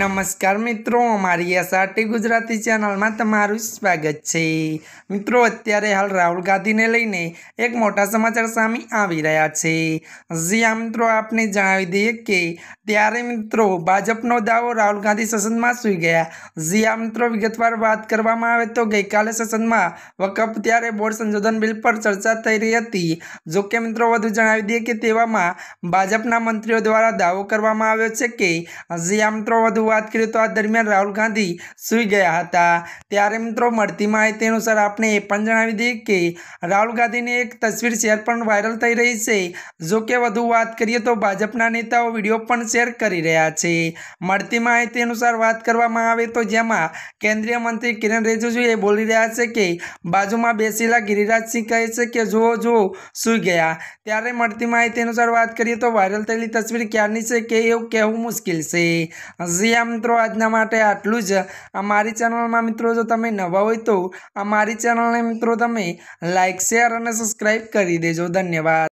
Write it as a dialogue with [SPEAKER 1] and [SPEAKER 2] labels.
[SPEAKER 1] નમસ્કાર મિત્રો મારી એસઆરટી ગુજરાતી ચેનલમાં તમારું સ્વાગત છે મિત્રો અત્યારે હાલ રાહુલ ગાંધીને લઈને એક મોટા સમાચાર સામે આવી રહ્યા છે જ્યાં મિત્રો આપને જણાવી દઈએ કે ત્યારે મિત્રો ભાજપનો દાવો રાહુલ ગાંધી સસનમાં સૂઈ ગયા જ્યાં મિત્રો વિગતવાર વાત કરવામાં આવે તો ગઈકાલે સસનમાં વકફ ત્યારે બોર્ડ સંશોધન બિલ પર ચર્ચા થઈ રહી હતી જોકે મિત્રો વધુ જણાવી દઈએ કે તેવામાં ભાજપના મંત્રીઓ દ્વારા દાવો કરવામાં આવ્યો છે કે જ્યાં મિત્રો વધુ વાત કરીએ તો આ દરમિયાન રાહુલ ગાંધી સૂઈ ગયા હતા ત્યારે મિત્રો મળતી માહિતી અનુસાર આપણે એ પણ જણાવી દઈએ કે રાહુલ ગાંધીની એક તસવીર શેર પણ વાયરલ થઈ રહી છે જો કે વધુ વાત કરીએ તો ભાજપના નેતાઓ વિડીયો પણ શેર કરી રહ્યા છે મળતી માહિતી અનુસાર વાત કરવામાં આવે તો જેમાં કેન્દ્રીય મંત્રી કિરણ એ બોલી રહ્યા છે કે બાજુમાં બેસેલા ગિરિરાજસિંહ કહે છે કે જુઓ જુઓ સૂઈ ગયા ત્યારે મળતી માહિતી અનુસાર વાત કરીએ તો વાયરલ થયેલી તસવીર ક્યારની છે કે એવું કહેવું મુશ્કેલ છે જી આ મિત્રો આજના માટે આટલું જ આ મારી ચેનલમાં મિત્રો જો તમે નવા હોય તો આ મારી ચેનલને મિત્રો તમે લાઇક શેર અને સબસ્ક્રાઈબ કરી દેજો ધન્યવાદ